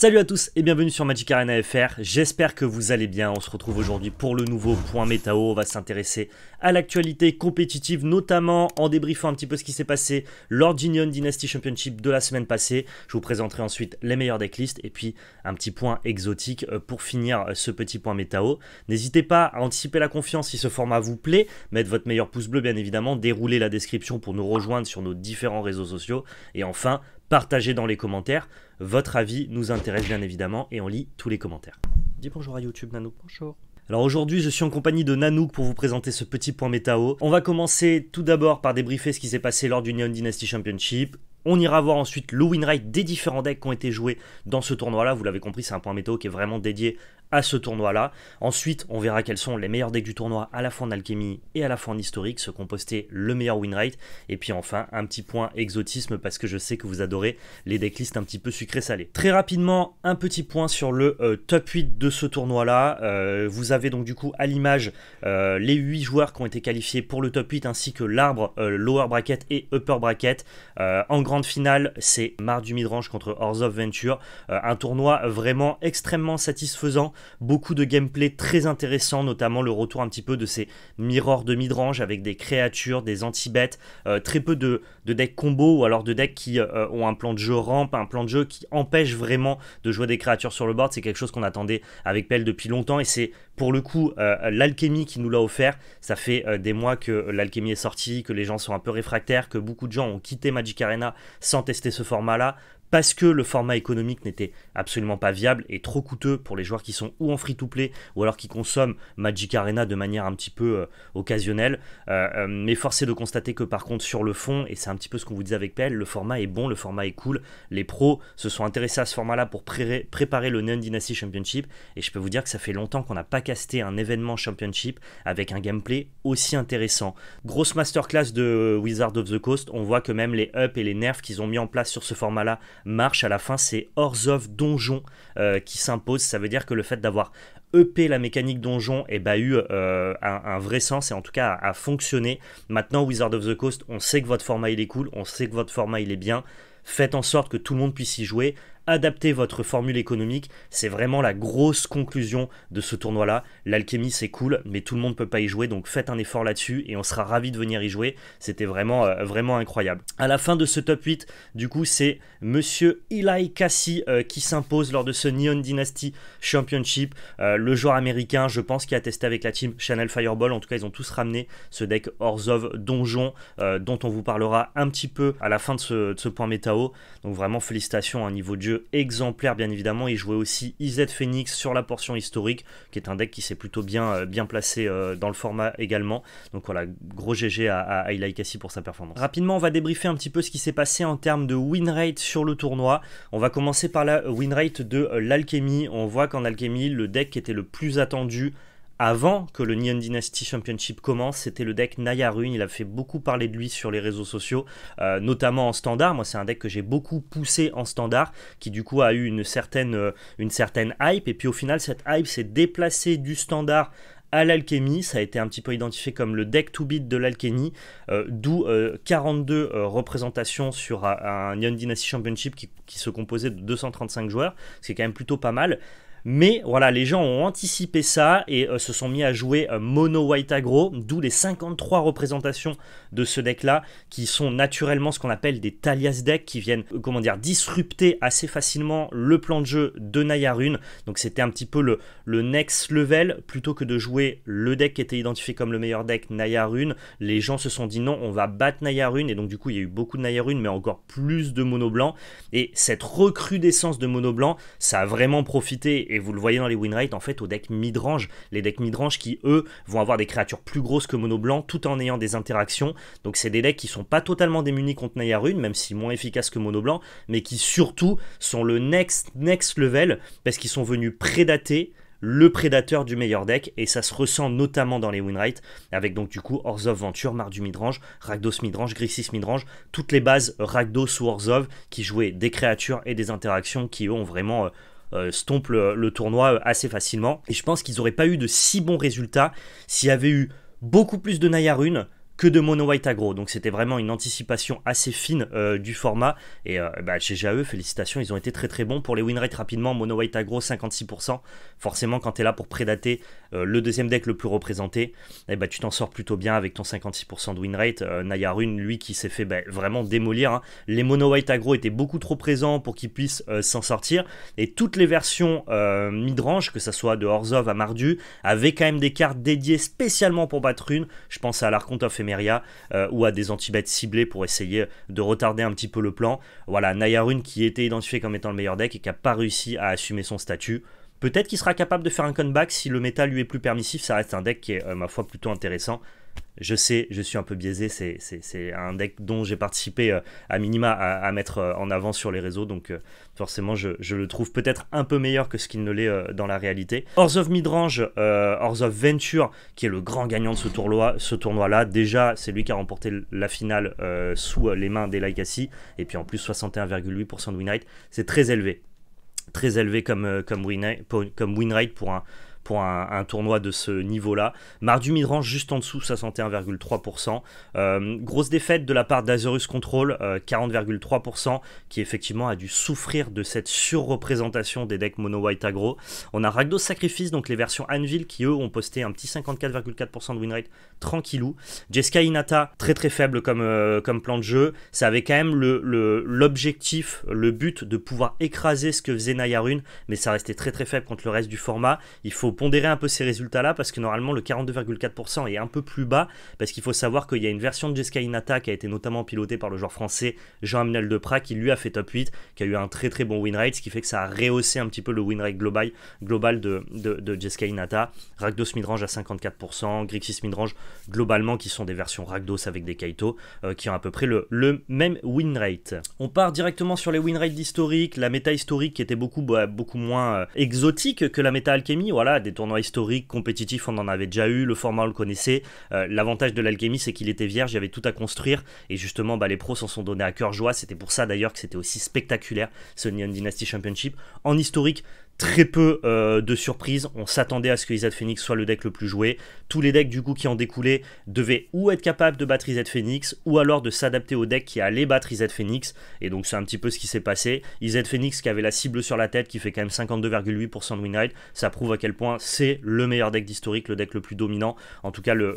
Salut à tous et bienvenue sur Magic Arena FR, j'espère que vous allez bien, on se retrouve aujourd'hui pour le nouveau point métao, on va s'intéresser à l'actualité compétitive, notamment en débriefant un petit peu ce qui s'est passé lors d'Union Dynasty Championship de la semaine passée, je vous présenterai ensuite les meilleurs decklists et puis un petit point exotique euh, pour finir euh, ce petit point métao. N'hésitez pas à anticiper la confiance si ce format vous plaît, mettre votre meilleur pouce bleu bien évidemment, dérouler la description pour nous rejoindre sur nos différents réseaux sociaux et enfin partager dans les commentaires votre avis nous intéresse bien évidemment et on lit tous les commentaires. Dis bonjour à YouTube Nanook, bonjour. Alors aujourd'hui, je suis en compagnie de Nanook pour vous présenter ce petit point métao. On va commencer tout d'abord par débriefer ce qui s'est passé lors du Neon Dynasty Championship. On ira voir ensuite le win rate des différents decks qui ont été joués dans ce tournoi-là. Vous l'avez compris, c'est un point météo qui est vraiment dédié à ce tournoi-là. Ensuite, on verra quels sont les meilleurs decks du tournoi à la fois en alchimie et à la fois en historique, se qui le meilleur win rate. Et puis enfin, un petit point exotisme parce que je sais que vous adorez les decklists un petit peu sucré salés Très rapidement, un petit point sur le euh, top 8 de ce tournoi-là. Euh, vous avez donc du coup à l'image euh, les 8 joueurs qui ont été qualifiés pour le top 8 ainsi que l'arbre lower bracket et upper bracket. en grande finale, c'est Mar du Midrange contre Horse of Venture. un tournoi vraiment extrêmement satisfaisant beaucoup de gameplay très intéressant, notamment le retour un petit peu de ces miroirs de midrange avec des créatures, des anti-bêtes, euh, très peu de, decks combo ou alors de decks qui euh, ont un plan de jeu rampe, un plan de jeu qui empêche vraiment de jouer des créatures sur le board. C'est quelque chose qu'on attendait avec Pell depuis longtemps et c'est pour le coup euh, l'alchimie qui nous l'a offert. Ça fait des mois que l'alchimie est sortie, que les gens sont un peu réfractaires, que beaucoup de gens ont quitté Magic Arena sans tester ce format-là parce que le format économique n'était absolument pas viable et trop coûteux pour les joueurs qui sont ou en free-to-play ou alors qui consomment Magic Arena de manière un petit peu euh, occasionnelle. Euh, euh, mais force est de constater que par contre sur le fond, et c'est un petit peu ce qu'on vous disait avec PL, le format est bon, le format est cool. Les pros se sont intéressés à ce format-là pour préparer le Neon Dynasty Championship et je peux vous dire que ça fait longtemps qu'on n'a pas casté un événement Championship avec un gameplay aussi intéressant. Grosse masterclass de Wizard of the Coast, on voit que même les up et les nerfs qu'ils ont mis en place sur ce format-là marche. À la fin, c'est hors of Donjon euh, qui s'impose. Ça veut dire que le fait d'avoir EP la mécanique donjon et eh bah ben, eu euh, un, vrai sens et en tout cas a, a, fonctionné. Maintenant Wizard of the Coast, on sait que votre format il est cool, on sait que votre format il est bien. Faites en sorte que tout le monde puisse y jouer adapter votre formule économique. C'est vraiment la grosse conclusion de ce tournoi-là. L'alchimie, c'est cool, mais tout le monde ne peut pas y jouer, donc faites un effort là-dessus et on sera ravi de venir y jouer. C'était vraiment, euh, vraiment incroyable. À la fin de ce top 8, du coup, c'est Monsieur Eli Cassie euh, qui s'impose lors de ce Neon Dynasty Championship. Euh, le joueur américain, je pense, qui a testé avec la team Channel Fireball. En tout cas, ils ont tous ramené ce deck of Donjon, dont on vous parlera un petit peu à la fin de ce, point métao. Donc vraiment, félicitations à un hein, niveau de jeu exemplaire bien évidemment. Il jouait aussi IZ Phoenix sur la portion historique, qui est un deck qui s'est plutôt bien, euh, bien placé euh, dans le format également. Donc voilà, gros GG à, à pour sa performance. Rapidement, on va débriefer un petit peu ce qui s'est passé en termes de win rate sur le tournoi. On va commencer par la win rate de euh, l'Alchemy. On voit qu'en Alchemy, le deck qui était le plus attendu avant que le Neon Dynasty Championship commence, c'était le deck Naya Rune. Il a fait beaucoup parler de lui sur les réseaux sociaux, euh, notamment en standard. Moi, c'est un deck que j'ai beaucoup poussé en standard, qui du coup a eu une certaine, euh, une certaine hype. Et puis au final, cette hype s'est déplacée du standard à l'alchimie, ça a été un petit peu identifié comme le deck to beat de l'alchimie, euh, d'où 42 représentations sur un Neon Dynasty Championship qui, qui, se composait de 235 joueurs, ce quand même plutôt pas mal. Mais voilà, les gens ont anticipé ça et euh, se sont mis à jouer euh, mono white aggro, d'où les 53 représentations de ce deck-là, qui sont naturellement ce qu'on appelle des Talias decks, qui viennent, euh, comment dire, disrupter assez facilement le plan de jeu de Nayarune. Donc c'était un petit peu le, le next level, plutôt que de jouer le deck qui était identifié comme le meilleur deck, Nayarune. Les gens se sont dit non, on va battre Nayarune, et donc du coup il y a eu beaucoup de Nayarune, mais encore plus de mono blanc. Et cette recrudescence de mono blanc, ça a vraiment profité et, vous le voyez dans les winrates, en fait, au deck midrange, Les decks midrange qui, eux, vont avoir des créatures plus grosses que mono blanc tout en ayant des interactions. Donc, c'est des decks qui sont pas totalement démunis contre Nayarune, même si moins efficaces que mono blanc, mais qui surtout sont le next, next level parce qu'ils sont venus prédater le prédateur du meilleur deck et ça se ressent notamment dans les winrates, avec donc du coup of Venture, Mardu Midrange, Ragdos Midrange, Grissis Midrange, toutes les bases Ragdos ou Orzhov qui jouaient des créatures et des interactions qui eux ont vraiment euh, euh, stompe le, tournoi euh, assez facilement. Et je pense qu'ils n'auraient pas eu de si bons résultats s'il y avait eu beaucoup plus de Nayarune, que de mono white aggro. Donc c'était vraiment une anticipation assez fine euh, du format. Et euh, bah, chez GAE, félicitations, ils ont été très très bons pour les win rates rapidement. Mono white aggro 56%. Forcément, quand tu es là pour prédater euh, le deuxième deck le plus représenté, et eh bah, tu t'en sors plutôt bien avec ton 56% de win rate. Rune, lui, qui s'est fait bah, vraiment démolir. Hein. Les mono white aggro étaient beaucoup trop présents pour qu'ils puissent s'en sortir. Et toutes les versions midrange, que ça soit de Horzov à Mardu, avaient quand même des cartes dédiées spécialement pour battre une. Je pense à of et euh, ou à des anti-bêtes ciblés pour essayer de retarder un petit peu le plan. Voilà, Nayarun qui était identifié comme étant le meilleur deck et qui n'a pas réussi à assumer son statut. Peut-être qu'il sera capable de faire un comeback si le méta lui est plus permissif, ça reste un deck qui est, euh, ma foi, plutôt intéressant je sais, je suis un peu biaisé, c'est un deck dont j'ai participé euh, à minima à, mettre euh, en avant sur les réseaux, donc euh, forcément je, le trouve peut-être un peu meilleur que ce qu'il ne l'est dans la réalité. Hors of Midrange, hors of Venture, qui est le grand gagnant de ce tournoi-là, ce tournoi déjà c'est lui qui a remporté la finale sous les mains des Legacy, et puis en plus 61,8% de winrate, c'est très élevé, très élevé comme, comme, comme pour un, pour un, tournoi de ce niveau-là. Mardu Midrange juste en dessous, 61,3%. Euh, grosse défaite de la part d'Azerus Control, 40,3%, euh, qui effectivement a dû souffrir de cette surreprésentation des decks mono-white aggro. On a Ragdos Sacrifice, donc les versions Anvil, qui eux ont posté un petit 54,4% de winrate, tranquillou. Jessica Inata, très très faible comme, euh, comme plan de jeu. Ça avait quand même l'objectif, le, le but de pouvoir écraser ce que faisait Nayarune, mais ça restait très très faible contre le reste du format. Il faut pondérer un peu ces résultats-là parce que normalement le 42,4% est un peu plus bas parce qu'il faut savoir qu'il y a une version de Jessica Inata qui a été notamment pilotée par le joueur français Jean-Amnel Deprat qui lui a fait top 8, qui a eu un très très bon win rate, ce qui fait que ça a rehaussé un petit peu le win rate global, global de, de, de Jessica Inata. Rakdos Midrange à 54%, Grixis Midrange globalement qui sont des versions Rakdos avec des Kaito euh, qui ont à peu près le, même win rate. On part directement sur les win rates d'historique, la méta historique qui était beaucoup, bah, beaucoup moins euh, exotique que la méta alchimie, voilà, des tournois historiques, compétitifs, on en avait déjà eu, le format on le connaissait. Euh, l'avantage de l'Alchemy c'est qu'il était vierge, il y avait tout à construire, et justement, bah, les pros s'en sont donnés à cœur joie. C'était pour ça d'ailleurs que c'était aussi spectaculaire ce Neon Dynasty Championship. En historique, très peu euh, de surprises. On s'attendait à ce que Isaac Phoenix soit le deck le plus joué. Tous les decks du coup qui en découlaient devaient ou être capables de battre Z Phoenix ou alors de s'adapter au deck qui allait battre Z Phoenix. Et donc c'est un petit peu ce qui s'est passé. Z Phoenix qui avait la cible sur la tête qui fait quand même 52,8% de win ça prouve à quel point c'est le meilleur deck d'historique, le deck le plus dominant. En tout cas le,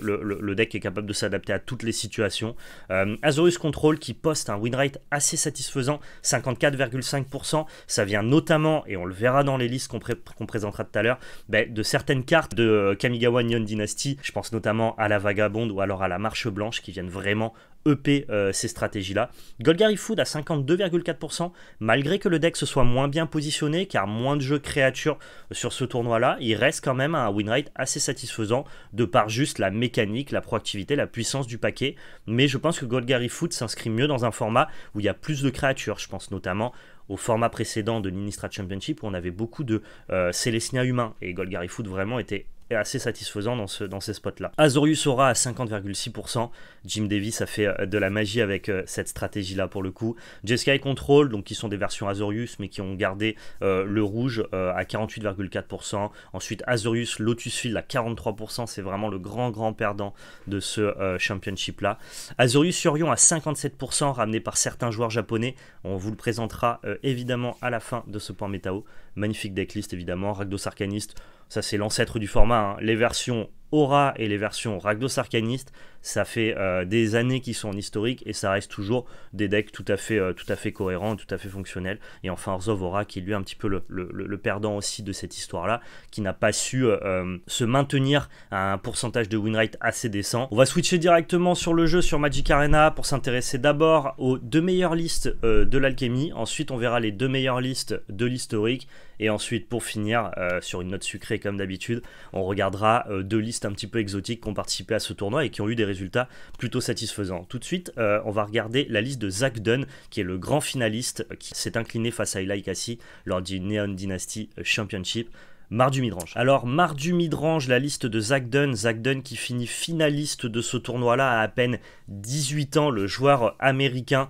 deck est capable de s'adapter à toutes les situations. Euh, Azorus Control qui poste un win rate assez satisfaisant, 54,5%. Ça vient notamment, et on le verra dans les listes qu'on présentera tout à l'heure, ben, de certaines cartes de euh, Kamigawa Nyon Dynasty je pense notamment à la Vagabonde ou alors à la Marche Blanche qui viennent vraiment EP euh, ces stratégies-là. Golgari Food à 52,4%, malgré que le deck se soit moins bien positionné, car moins de jeux créatures sur ce tournoi-là, il reste quand même un winrate assez satisfaisant, de par juste la mécanique, la proactivité, la puissance du paquet. Mais je pense que Golgari Food s'inscrit mieux dans un format où il y a plus de créatures. Je pense notamment au format précédent de l'Inistra Championship où on avait beaucoup de euh, humains et Golgari Food vraiment était est assez satisfaisant dans, ce, dans ces spots-là. Azorius aura à 50,6%. Jim Davis a fait euh, de la magie avec euh, cette stratégie-là pour le coup. Jeskai Control, donc qui sont des versions Azorius, mais qui ont gardé euh, le rouge à 48,4%. Ensuite, Azorius Lotus Field à 43%. C'est vraiment le grand, grand perdant de ce championship-là. Azorius Surion à 57%, ramené par certains joueurs japonais. On vous le présentera évidemment à la fin de ce point métao. Magnifique decklist, évidemment. Ragdos Arcaniste ça, c'est l'ancêtre du format. Hein. Les versions Aura et les versions Ragdos Arcaniste, ça fait euh, des années qu'ils sont en historique et ça reste toujours des decks tout à fait, euh, tout à fait cohérents, tout à fait fonctionnels. Et enfin, Orzhov Aura, qui est lui un petit peu le, perdant aussi de cette histoire-là, qui n'a pas su euh, se maintenir à un pourcentage de winrate assez décent. On va switcher directement sur le jeu, sur Magic Arena, pour s'intéresser d'abord aux deux meilleures listes de l'alchimie. Ensuite, on verra les deux meilleures listes de l'historique. Et ensuite, pour finir, sur une note sucrée comme d'habitude, on regardera deux listes un petit peu exotiques qui ont participé à ce tournoi et qui ont eu des résultats plutôt satisfaisants. Tout de suite, euh, on va regarder la liste de Zach Dunn, qui est le grand finaliste, euh, qui s'est incliné face à Eli Cassie lors du Neon Dynasty euh, Championship. Mardu Midrange. Alors, Mardu Midrange, la liste de Zach Dunn. Zach Dunn qui finit finaliste de ce tournoi-là à à peine 18 ans, le joueur américain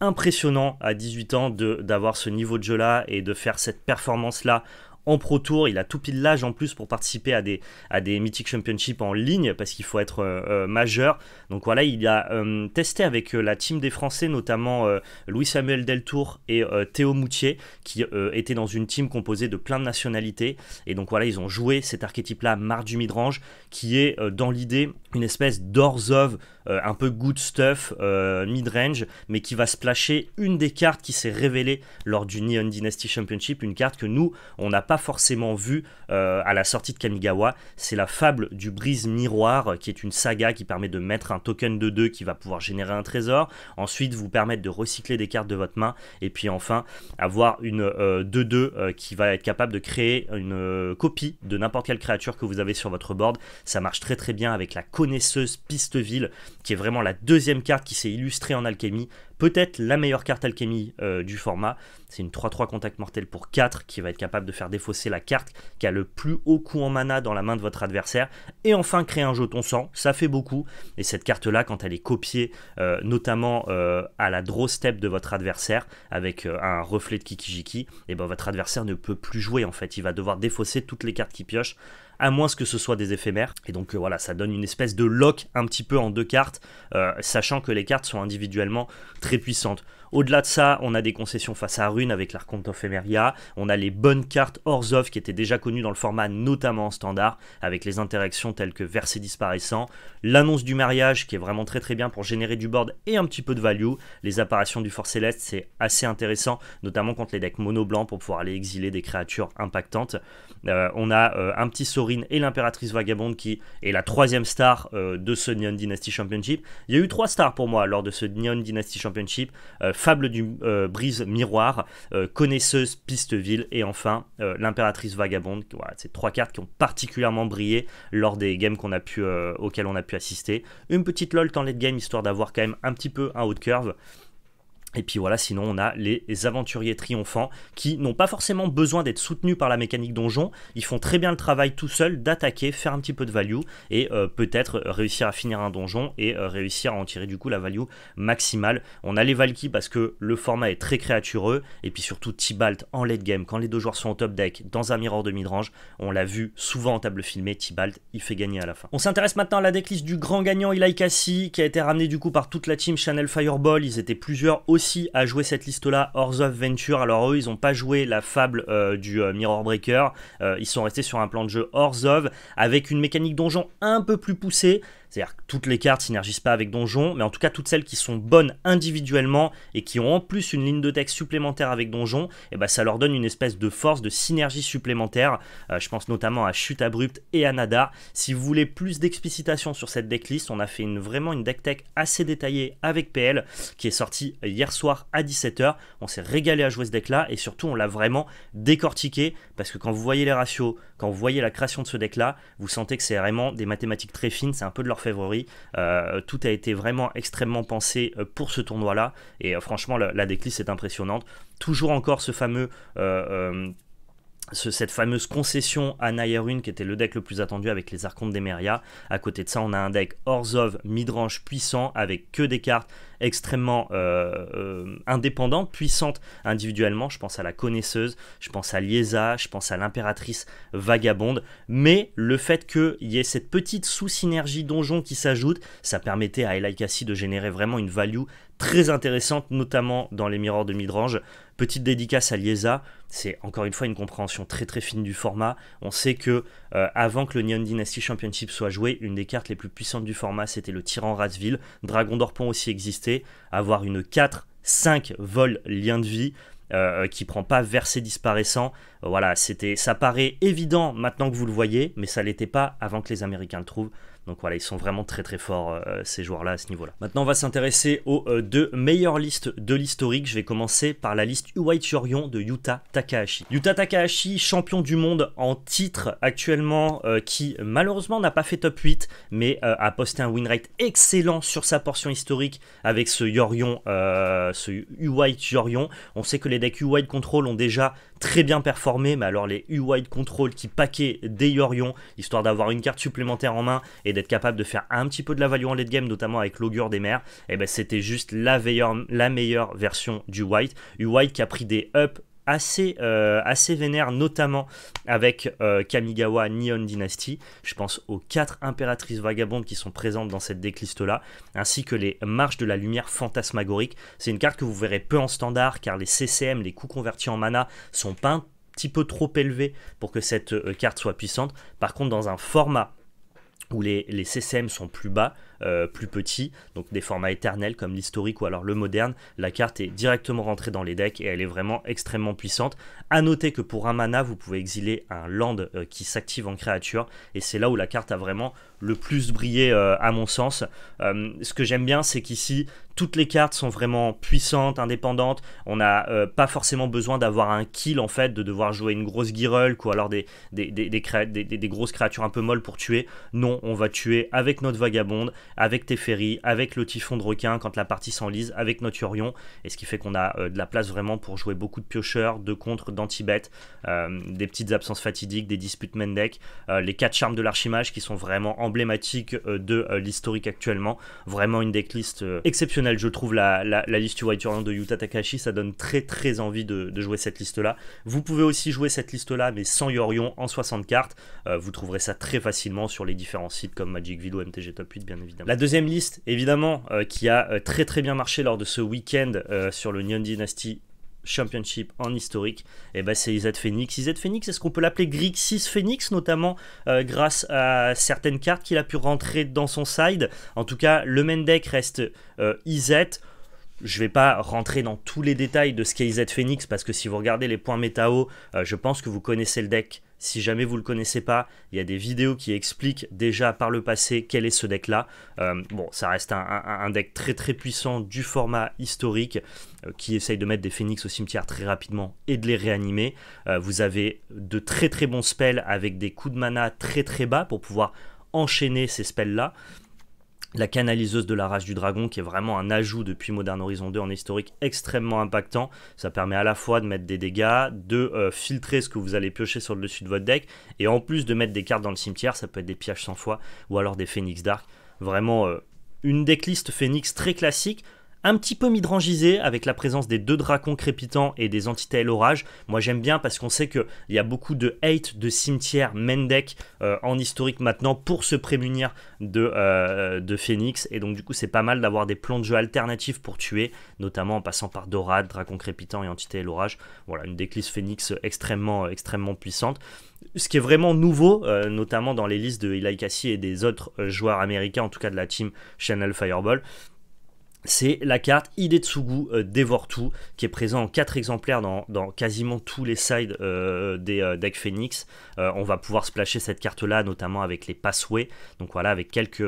impressionnant à 18 ans d'avoir ce niveau de jeu-là et de faire cette performance-là en Pro Tour. Il a tout pile l'âge en plus pour participer à des, à des Mythic Championships en ligne parce qu'il faut être euh, euh, majeur. Donc voilà, il a euh, testé avec la team des Français, notamment Louis-Samuel Deltour et Théo Moutier, qui étaient dans une team composée de plein de nationalités. Et donc voilà, ils ont joué cet archétype-là, Mar du Midrange, qui est dans l'idée une espèce d'orzov euh, un peu good stuff euh, mid-range mais qui va splasher une des cartes qui s'est révélée lors du Neon Dynasty Championship une carte que nous on n'a pas forcément vue euh, à la sortie de Kamigawa c'est la fable du brise miroir qui est une saga qui permet de mettre un token de 2 qui va pouvoir générer un trésor ensuite vous permettre de recycler des cartes de votre main et puis enfin avoir une 2-2 qui va être capable de créer une copie de n'importe quelle créature que vous avez sur votre board ça marche très très bien avec la copie connaisseuse Pisteville, qui est vraiment la deuxième carte qui s'est illustrée en alchimie. Peut-être la meilleure carte alchimie euh, du format. C'est une 3-3 contact mortel pour 4 qui va être capable de faire défausser la carte qui a le plus haut coût en mana dans la main de votre adversaire. Et enfin, créer un jeton sang, ça fait beaucoup. Et cette carte-là, quand elle est copiée, euh, notamment euh, à la draw step de votre adversaire, avec un reflet de Kikijiki, et eh ben votre adversaire ne peut plus jouer en fait. Il va devoir défausser toutes les cartes qu'il pioche à moins que ce soit des éphémères. Et donc euh, voilà, ça donne une espèce de lock un petit peu en deux cartes, euh, sachant que les cartes sont individuellement très puissantes. Au-delà de ça, on a des concessions face à Rune avec l'Arconte of On a les bonnes cartes hors of qui étaient déjà connues dans le format, notamment standard, avec les interactions telles que verset disparaissant, l'annonce du mariage qui est vraiment très très bien pour générer du board et un petit peu de value. Les apparitions du Fort Céleste, c'est assez intéressant, notamment contre les decks mono blancs pour pouvoir aller exiler des créatures impactantes. Euh, on a euh, un petit Sorin et l'impératrice vagabonde qui est la troisième star euh, de ce Neon Dynasty Championship. Il y a eu trois stars pour moi lors de ce Neon Dynasty Championship. Fable du euh, Brise Miroir, euh, connaisseuse piste ville et enfin euh, l'Impératrice Vagabonde. Voilà, ces trois cartes qui ont particulièrement brillé lors des games qu'on a pu, auxquelles on a pu assister. Une petite lol en late game histoire d'avoir quand même un petit peu un haut de curve. Et puis voilà, sinon on a les aventuriers triomphants qui n'ont pas forcément besoin d'être soutenus par la mécanique donjon, ils font très bien le travail tout seuls d'attaquer, faire un petit peu de value et euh, peut-être réussir à finir un donjon et euh, réussir à en tirer du coup la value maximale. On a les Valky parce que le format est très créatureux et puis surtout Tibalt en late game, quand les deux joueurs sont au top deck dans un miroir de midrange, on l'a vu souvent en table filmée, Tibalt il fait gagner à la fin. On s'intéresse maintenant à la decklist du grand gagnant Cassie qui a été ramené du coup par toute la team Channel Fireball, ils étaient plusieurs aussi à jouer cette liste-là, hors of Venture. Alors eux, ils n'ont pas joué la fable euh, du euh, Mirror Breaker. Euh, ils sont restés sur un plan de jeu hors of, avec une mécanique donjon un peu plus poussée, c'est-à-dire que toutes les cartes synergisent pas avec Donjon, mais en tout cas toutes celles qui sont bonnes individuellement et qui ont en plus une ligne de texte supplémentaire avec Donjon, et eh bah ben, ça leur donne une espèce de force, de synergie supplémentaire. Euh, je pense notamment à Chute Abrupte et à Nada. Si vous voulez plus d'explicitation sur cette decklist, on a fait une, vraiment une deck tech assez détaillée avec PL qui est sortie hier soir à 17h. On s'est régalé à jouer ce deck là et surtout on l'a vraiment décortiqué parce que quand vous voyez les ratios, quand vous voyez la création de ce deck-là, vous sentez que c'est vraiment des mathématiques très fines, c'est un peu de l'orfèvrerie. Euh, tout a été vraiment extrêmement pensé euh, pour ce tournoi-là. Et euh, franchement, la, la est impressionnante. Toujours encore ce fameux euh, cette fameuse concession à Nayarun qui était le deck le plus attendu avec les des d'Emeria. À côté de ça, on a un deck Orzhov midrange puissant avec que des cartes extrêmement euh, euh, indépendante, puissante individuellement. Je pense à la connaisseuse, je pense à Liesa, je pense à l'impératrice vagabonde. Mais le fait qu'il y ait cette petite sous-synergie donjon qui s'ajoute, ça permettait à Eli Cassie de générer vraiment une value très intéressante, notamment dans les miroirs de Midrange. Petite dédicace à Liesa, c'est encore une fois une compréhension très très fine du format. On sait que euh, avant que le Neon Dynasty Championship soit joué, une des cartes les plus puissantes du format c'était le Tyran Razville. Dragon d'Orpon aussi existait avoir une 4, 5 vol lien de vie. Euh, euh, qui prend pas verset disparaissant. Voilà, c'était, ça paraît évident maintenant que vous le voyez, mais ça l'était pas avant que les Américains le trouvent. Donc voilà, ils sont vraiment très très forts euh, ces joueurs-là à ce niveau-là. Maintenant, on va s'intéresser aux euh, deux meilleures listes de l'historique. Je vais commencer par la liste White Yorion de Yuta Takahashi. Yuta Takahashi, champion du monde en titre actuellement, euh, qui malheureusement n'a pas fait top 8, mais a posté un win rate excellent sur sa portion historique avec ce Yorion, ce White Yorion. On sait que les decks White Control ont déjà très bien performé, mais alors les U-Wide Control qui paquaient des Yorion, histoire d'avoir une carte supplémentaire en main et d'être capable de faire un petit peu de la value en late game, notamment avec l'augure des mers, et eh ben c'était juste la, la meilleure version du White. U-White qui a pris des up assez, euh, assez vénère, notamment avec euh, Kamigawa Neon Dynasty. Je pense aux quatre impératrices vagabondes qui sont présentes dans cette décliste là ainsi que les Marches de la Lumière fantasmagorique. C'est une carte que vous verrez peu en standard, car les CCM, les coûts convertis en mana, sont pas un petit peu trop élevés pour que cette euh, carte soit puissante. Par contre, dans un format où les, les CCM sont plus bas, euh, plus petit, donc des formats éternels comme l'historique ou alors le moderne. La carte est directement rentrée dans les decks et elle est vraiment extrêmement puissante. A noter que pour un mana, vous pouvez exiler un land euh, qui s'active en créature et c'est là où la carte a vraiment le plus brillé euh, à mon sens. ce que j'aime bien, c'est qu'ici, toutes les cartes sont vraiment puissantes, indépendantes. On n'a pas forcément besoin d'avoir un kill en fait, de devoir jouer une grosse girl ou alors des des, des, des, des, grosses créatures un peu molles pour tuer. Non, on va tuer avec notre vagabonde avec Teferi, avec le typhon de requin quand la partie s'enlise, avec notre Yorion, et ce qui fait qu'on a euh, de la place vraiment pour jouer beaucoup de piocheurs, de contre, d'anti-bêtes, euh, des petites absences fatidiques, des disputes main deck, euh, les 4 charmes de l'archimage qui sont vraiment emblématiques de l'historique actuellement. Vraiment une decklist exceptionnelle, je trouve, la, la, liste White Yorion de Yuta Takashi, ça donne très très envie de, jouer cette liste-là. Vous pouvez aussi jouer cette liste-là, mais sans Yorion, en 60 cartes. vous trouverez ça très facilement sur les différents sites comme Magic Video, MTG Top 8, bien évidemment. La deuxième liste, évidemment, euh, qui a euh, très très bien marché lors de ce week-end euh, sur le Neon Dynasty Championship en historique, eh ben c'est Izet Phoenix. Izet Phoenix, est-ce qu'on peut l'appeler Grixis Phoenix, notamment grâce à certaines cartes qu'il a pu rentrer dans son side En tout cas, le main deck reste Izet je ne vais pas rentrer dans tous les détails de SkyZ Phoenix parce que si vous regardez les points métao, euh, je pense que vous connaissez le deck. Si jamais vous ne le connaissez pas, il y a des vidéos qui expliquent déjà par le passé quel est ce deck-là. Euh, bon, ça reste un, deck très très puissant du format historique euh, qui essaye de mettre des phoenix au cimetière très rapidement et de les réanimer. vous avez de très très bons spells avec des coups de mana très très bas pour pouvoir enchaîner ces spells-là la canaliseuse de la rage du dragon, qui est vraiment un ajout depuis Modern Horizon 2 en historique extrêmement impactant. Ça permet à la fois de mettre des dégâts, de euh, filtrer ce que vous allez piocher sur le dessus de votre deck, et en plus de mettre des cartes dans le cimetière, ça peut être des pièges sans foi ou alors des Phénix Dark. Vraiment euh, une decklist Phénix très classique, un petit peu midrangisé avec la présence des deux dracons crépitants et des entités à l'orage. Moi j'aime bien parce qu'on sait qu'il y a beaucoup de hate de cimetière Mendek euh, en historique maintenant pour se prémunir de, euh, de Phoenix et donc du coup c'est pas mal d'avoir des plans de jeu alternatifs pour tuer, notamment en passant par Dorad, Dracon crépitant et Entité et l'orage. Voilà, une déclisse Phoenix extrêmement, euh, extrêmement puissante ce qui est vraiment nouveau, notamment dans les listes de Eli Cassie et des autres joueurs américains, en tout cas de la team Channel Fireball, c'est la carte Idetsugu, euh, dévore tout, qui est présent en 4 exemplaires dans, quasiment tous les sides euh, des euh, decks Phoenix. Euh, on va pouvoir splasher cette carte-là, notamment avec les Passways, donc voilà, avec quelques,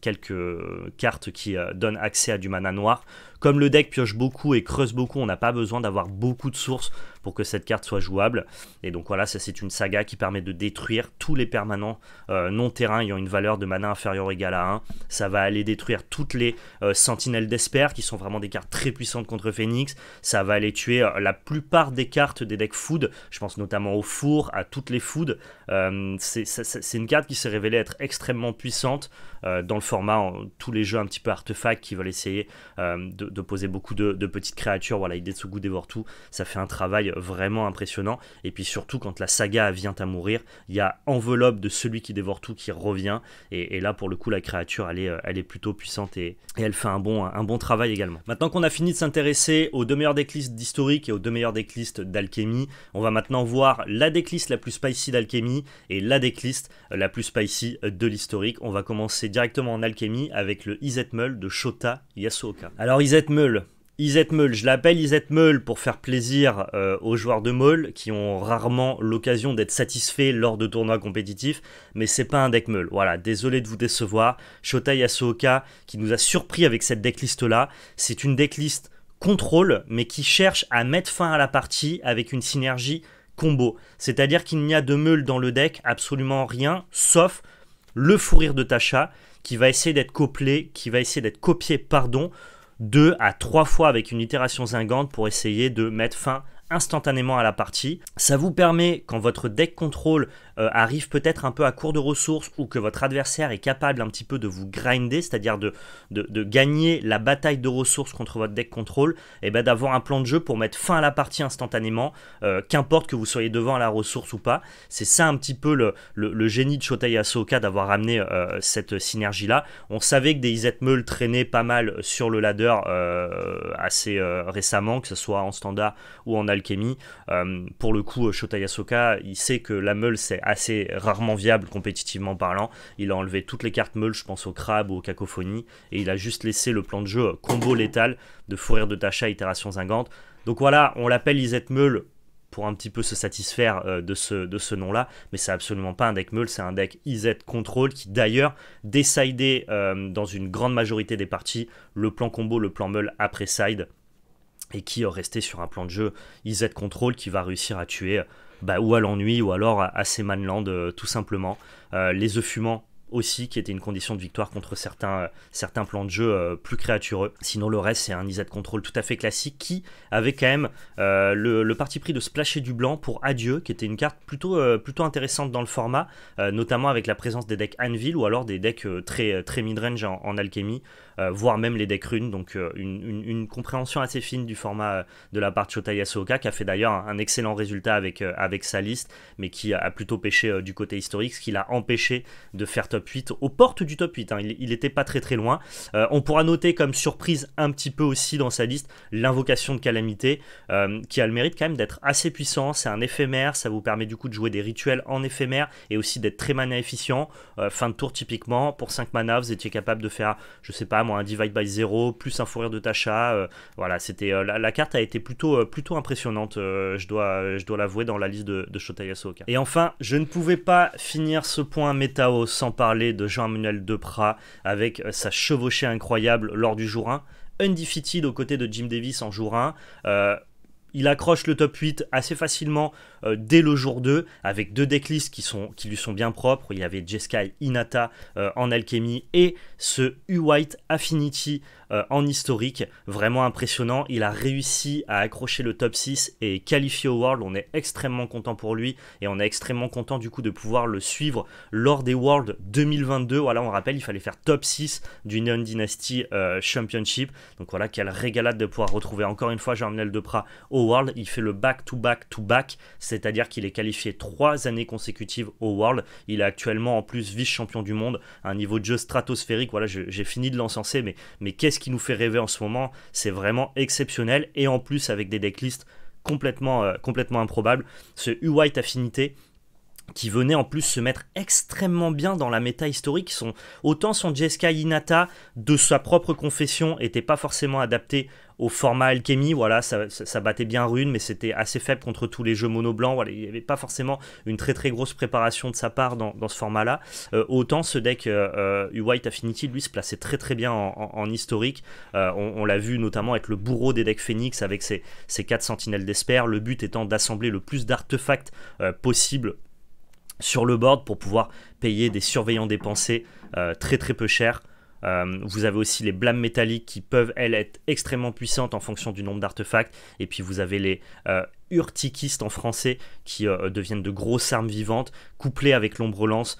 quelques cartes qui donnent accès à du mana noir. Comme le deck pioche beaucoup et creuse beaucoup, on n'a pas besoin d'avoir beaucoup de sources pour que cette carte soit jouable. Et donc voilà, ça c'est une saga qui permet de détruire tous les permanents euh, non terrains ayant une valeur de mana inférieure ou égale à 1. Ça va aller détruire toutes les euh, sentinelles d'Esper, qui sont vraiment des cartes très puissantes contre Phoenix. Ça va aller tuer euh, la plupart des cartes des decks food. Je pense notamment au four, à toutes les food. c'est une carte qui s'est révélée être extrêmement puissante dans le format, tous les jeux un petit peu artefacts qui veulent essayer de, de poser beaucoup de, petites créatures. Voilà, goût dévore tout. Ça fait un travail vraiment impressionnant. Et puis surtout, quand la saga vient à mourir, il y a enveloppe de celui qui dévore tout qui revient. Et, là, pour le coup, la créature, elle est, euh, elle est plutôt puissante et, elle fait un bon, un bon travail également. Maintenant qu'on a fini de s'intéresser aux deux meilleures decklists d'historique et aux deux meilleurs decklists d'alchimie, on va maintenant voir la decklist la plus spicy d'alchimie et la decklist euh, la plus spicy euh, de l'historique. On va commencer directement en alchimie avec le Izetmul de Shota Yasuoka. Alors, Isette Meul. je l'appelle Isette pour faire plaisir euh, aux joueurs de Meul qui ont rarement l'occasion d'être satisfaits lors de tournois compétitifs, mais c'est pas un deck Meul. Voilà, désolé de vous décevoir. Shotai Yasuoka qui nous a surpris avec cette decklist là, c'est une decklist contrôle mais qui cherche à mettre fin à la partie avec une synergie combo. C'est-à-dire qu'il n'y a de Meul dans le deck absolument rien sauf le fou rire de Tasha qui va essayer d'être copié, qui va essayer d'être copié, pardon, deux à trois fois avec une itération zingante pour essayer de mettre fin instantanément à la partie. Ça vous permet, quand votre deck contrôle euh, arrive peut-être un peu à court de ressources ou que votre adversaire est capable un petit peu de vous grinder, c'est-à-dire de, de, gagner la bataille de ressources contre votre deck contrôle, et eh ben d'avoir un plan de jeu pour mettre fin à la partie instantanément, euh, qu'importe que vous soyez devant la ressource ou pas. C'est ça un petit peu le, génie de Shotai Asoka d'avoir amené euh, cette synergie-là. On savait que des Izet Meul traînaient pas mal sur le ladder assez récemment, que ce soit en standard ou en euh, pour le coup, Shota Yasoka, il sait que la meule, c'est assez rarement viable compétitivement parlant. Il a enlevé toutes les cartes meule, je pense au crabe ou au cacophonie, et il a juste laissé le plan de jeu euh, combo létal de fourrir de Tacha, itération zingante. Donc voilà, on l'appelle Izet Meule pour un petit peu se satisfaire euh, de ce, de ce nom-là, mais c'est absolument pas un deck Meule, c'est un deck Izet Control qui d'ailleurs décidait dans une grande majorité des parties le plan combo, le plan Meule après side et qui, euh, restait sur un plan de jeu IZ Control, qui va réussir à tuer euh, bah, ou à l'ennui ou alors à, ses euh, tout simplement. les œufs fumants aussi, qui était une condition de victoire contre certains, certains plans de jeu plus créatureux. Sinon, le reste, c'est un IZ Control tout à fait classique qui avait quand même le, parti pris de splasher du blanc pour Adieu, qui était une carte plutôt, plutôt intéressante dans le format, notamment avec la présence des decks Anvil ou alors des decks très, très midrange en, en alchimie, euh, voire même les decks runes. Donc euh, une, compréhension assez fine du format euh, de la part de Shota Yasuoka, qui a fait d'ailleurs un, excellent résultat avec, avec sa liste, mais qui a plutôt pêché du côté historique, ce qui l'a empêché de faire top 8 aux portes du top 8. Hein. Il n'était pas très très loin. on pourra noter comme surprise un petit peu aussi dans sa liste l'invocation de calamité, qui a le mérite quand même d'être assez puissant. C'est un éphémère, ça vous permet du coup de jouer des rituels en éphémère et aussi d'être très mana efficient. fin de tour typiquement, pour 5 mana, vous étiez capable de faire, je sais pas, un divide by 0, plus un fourrir de Tacha. Euh, voilà, c'était euh, la, carte a été plutôt, euh, plutôt impressionnante, je dois, je dois l'avouer, dans la liste de, de Shota Et enfin, je ne pouvais pas finir ce point métao sans parler de jean emmanuel Deprat avec sa chevauchée incroyable lors du jour 1. Undefeated aux côtés de Jim Davis en jour 1. il accroche le top 8 assez facilement euh, dès le jour 2 avec deux decklists qui, sont, qui lui sont bien propres. Il y avait Jeskai Inata euh, en alchimie et ce U-White Affinity euh, en historique. Vraiment impressionnant. Il a réussi à accrocher le top 6 et qualifié au World. On est extrêmement content pour lui et on est extrêmement content du coup de pouvoir le suivre lors des Worlds 2022. Voilà, on rappelle, il fallait faire top 6 du Neon Dynasty Championship. Donc voilà, quelle régalade de pouvoir retrouver encore une fois Jean-Michel au World. Il fait le back-to-back-to-back. back to back to back to back to back c'est-à-dire qu'il est qualifié trois années consécutives au World. Il est actuellement en plus vice-champion du monde, un niveau de jeu stratosphérique. Voilà, j'ai fini de l'encenser, mais, mais qu'est-ce qui nous fait rêver en ce moment C'est vraiment exceptionnel et en plus avec des decklists complètement, euh, complètement improbables. Ce U-White Affinité, qui venait en plus se mettre extrêmement bien dans la méta historique. autant son Jeskai Inata, de sa propre confession, était pas forcément adapté au format Alchemy, voilà, ça, battait bien Rune, mais c'était assez faible contre tous les jeux mono blanc, Voilà, il n'y avait pas forcément une très très grosse préparation de sa part dans, ce format-là. Euh, autant ce deck euh, euh, white Affinity, lui, se plaçait très très bien en, historique. on, l'a vu notamment avec le bourreau des decks Phoenix avec ses, ses 4 sentinelles d'espère, le but étant d'assembler le plus d'artefacts possible sur le board pour pouvoir payer des surveillants dépensés très très peu cher euh, vous avez aussi les blames métalliques qui peuvent, elles, être extrêmement puissantes en fonction du nombre d'artefacts. Et puis vous avez les euh, urtiquistes en français qui euh, deviennent de grosses armes vivantes, couplées avec l'ombre lance,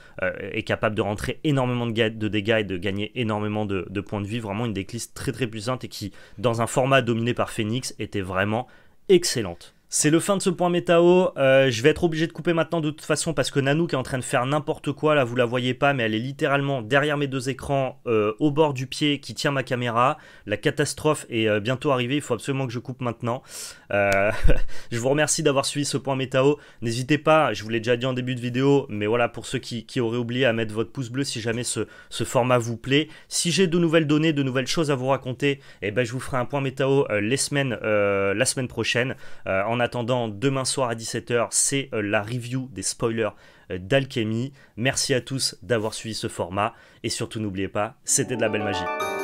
et capables de rentrer énormément de, dégâts et de gagner énormément de, points de vie. Vraiment une décliste très très puissante et qui, dans un format dominé par Phoenix, était vraiment excellente. C'est le fin de ce point métao. Euh, je vais être obligé de couper maintenant de toute façon parce que qui est en train de faire n'importe quoi. Là, vous la voyez pas, mais elle est littéralement derrière mes deux écrans, euh, au bord du pied qui tient ma caméra. La catastrophe est euh, bientôt arrivée. Il faut absolument que je coupe maintenant. je vous remercie d'avoir suivi ce point métao. N'hésitez pas, je vous l'ai déjà dit en début de vidéo, mais voilà, pour ceux qui, auraient oublié, à mettre votre pouce bleu si jamais ce, format vous plaît. Si j'ai de nouvelles données, de nouvelles choses à vous raconter, eh ben, je vous ferai un point métao la semaine prochaine. en attendant, demain soir à 17h, c'est euh, la review des spoilers euh, d'Alchemy. Merci à tous d'avoir suivi ce format et surtout n'oubliez pas, c'était de la belle magie.